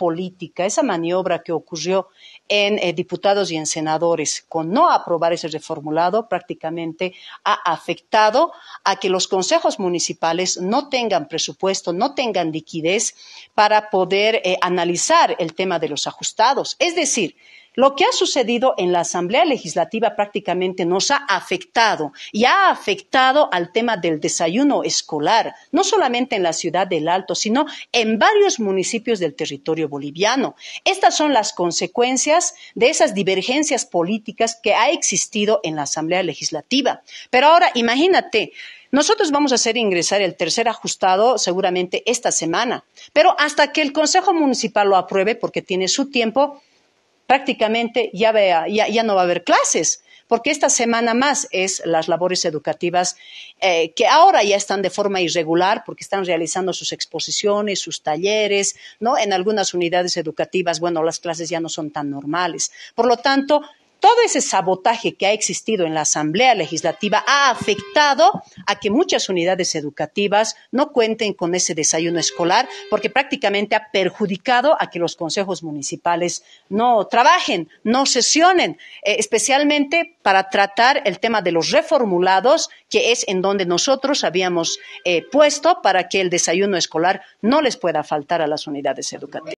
política, esa maniobra que ocurrió en eh, diputados y en senadores con no aprobar ese reformulado prácticamente ha afectado a que los consejos municipales no tengan presupuesto, no tengan liquidez para poder eh, analizar el tema de los ajustados. Es decir, lo que ha sucedido en la Asamblea Legislativa prácticamente nos ha afectado y ha afectado al tema del desayuno escolar, no solamente en la ciudad del Alto, sino en varios municipios del territorio boliviano. Estas son las consecuencias de esas divergencias políticas que ha existido en la Asamblea Legislativa. Pero ahora imagínate, nosotros vamos a hacer ingresar el tercer ajustado seguramente esta semana, pero hasta que el Consejo Municipal lo apruebe, porque tiene su tiempo, prácticamente ya, ya, no va a haber clases porque esta semana más es las labores educativas eh, que ahora ya están de forma irregular porque están realizando sus exposiciones, sus talleres, ¿no? En algunas unidades educativas, bueno, las clases ya no son tan normales. Por lo tanto, todo ese sabotaje que ha existido en la Asamblea Legislativa ha afectado a que muchas unidades educativas no cuenten con ese desayuno escolar, porque prácticamente ha perjudicado a que los consejos municipales no trabajen, no sesionen, eh, especialmente para tratar el tema de los reformulados, que es en donde nosotros habíamos eh, puesto para que el desayuno escolar no les pueda faltar a las unidades educativas.